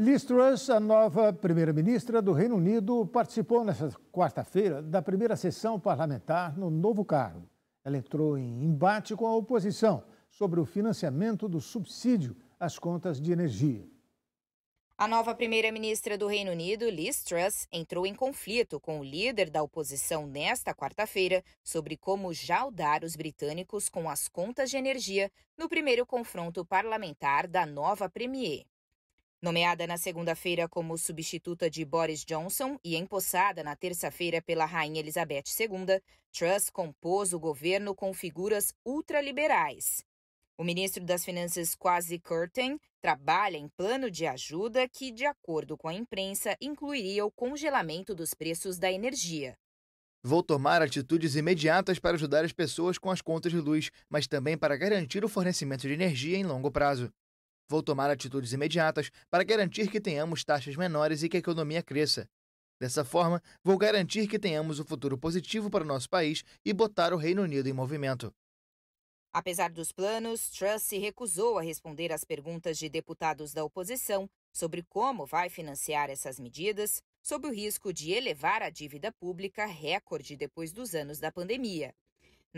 Liz Truss, a nova primeira-ministra do Reino Unido, participou nesta quarta-feira da primeira sessão parlamentar no novo cargo. Ela entrou em embate com a oposição sobre o financiamento do subsídio às contas de energia. A nova primeira-ministra do Reino Unido, Liz Truss, entrou em conflito com o líder da oposição nesta quarta-feira sobre como jaldar os britânicos com as contas de energia no primeiro confronto parlamentar da nova Premier. Nomeada na segunda-feira como substituta de Boris Johnson e empossada na terça-feira pela Rainha Elizabeth II, Truss compôs o governo com figuras ultraliberais. O ministro das Finanças, Quasi Curtin, trabalha em plano de ajuda que, de acordo com a imprensa, incluiria o congelamento dos preços da energia. Vou tomar atitudes imediatas para ajudar as pessoas com as contas de luz, mas também para garantir o fornecimento de energia em longo prazo. Vou tomar atitudes imediatas para garantir que tenhamos taxas menores e que a economia cresça. Dessa forma, vou garantir que tenhamos um futuro positivo para o nosso país e botar o Reino Unido em movimento. Apesar dos planos, Truss se recusou a responder às perguntas de deputados da oposição sobre como vai financiar essas medidas, sob o risco de elevar a dívida pública recorde depois dos anos da pandemia.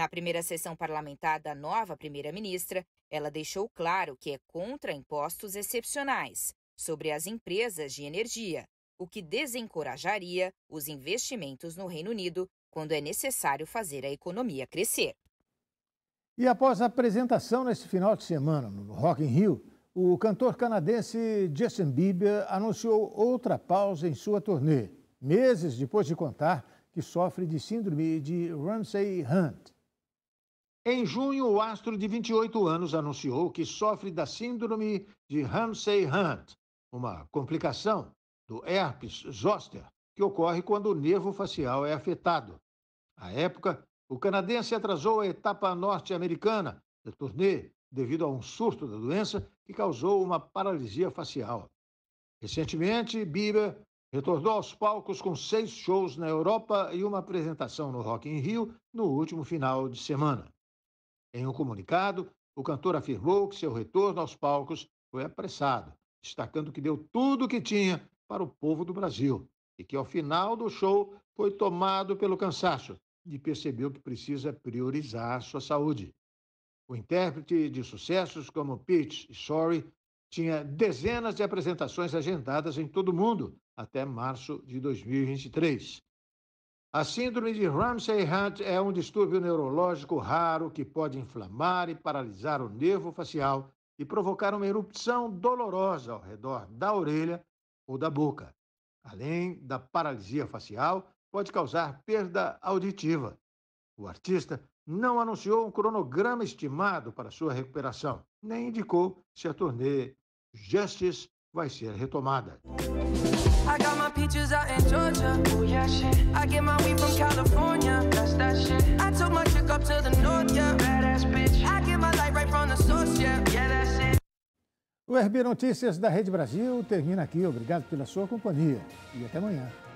Na primeira sessão parlamentar da nova primeira-ministra, ela deixou claro que é contra impostos excepcionais sobre as empresas de energia, o que desencorajaria os investimentos no Reino Unido quando é necessário fazer a economia crescer. E após a apresentação neste final de semana no Rock in Rio, o cantor canadense Justin Bieber anunciou outra pausa em sua turnê, meses depois de contar que sofre de síndrome de Ramsay Hunt. Em junho, o astro de 28 anos anunciou que sofre da síndrome de Ramsay-Hunt, uma complicação do herpes zoster, que ocorre quando o nervo facial é afetado. À época, o canadense atrasou a etapa norte-americana da turnê devido a um surto da doença que causou uma paralisia facial. Recentemente, Bieber retornou aos palcos com seis shows na Europa e uma apresentação no Rock in Rio no último final de semana. Em um comunicado, o cantor afirmou que seu retorno aos palcos foi apressado, destacando que deu tudo o que tinha para o povo do Brasil e que ao final do show foi tomado pelo cansaço e percebeu que precisa priorizar sua saúde. O intérprete de sucessos como Pitch e Sorry tinha dezenas de apresentações agendadas em todo o mundo até março de 2023. A síndrome de Ramsay-Hunt é um distúrbio neurológico raro que pode inflamar e paralisar o nervo facial e provocar uma erupção dolorosa ao redor da orelha ou da boca. Além da paralisia facial, pode causar perda auditiva. O artista não anunciou um cronograma estimado para sua recuperação, nem indicou se a turnê Justice vai ser retomada. I got my peaches out in Georgia. Oh yeah, shit. I get my weed from California. That's that shit. I took my chick up to the north, yeah. Badass bitch. I get my light right from the source, yeah. Yeah, that's it. O RB Notícias da Rede Brasil termina aqui. Obrigado pela sua companhia e até amanhã.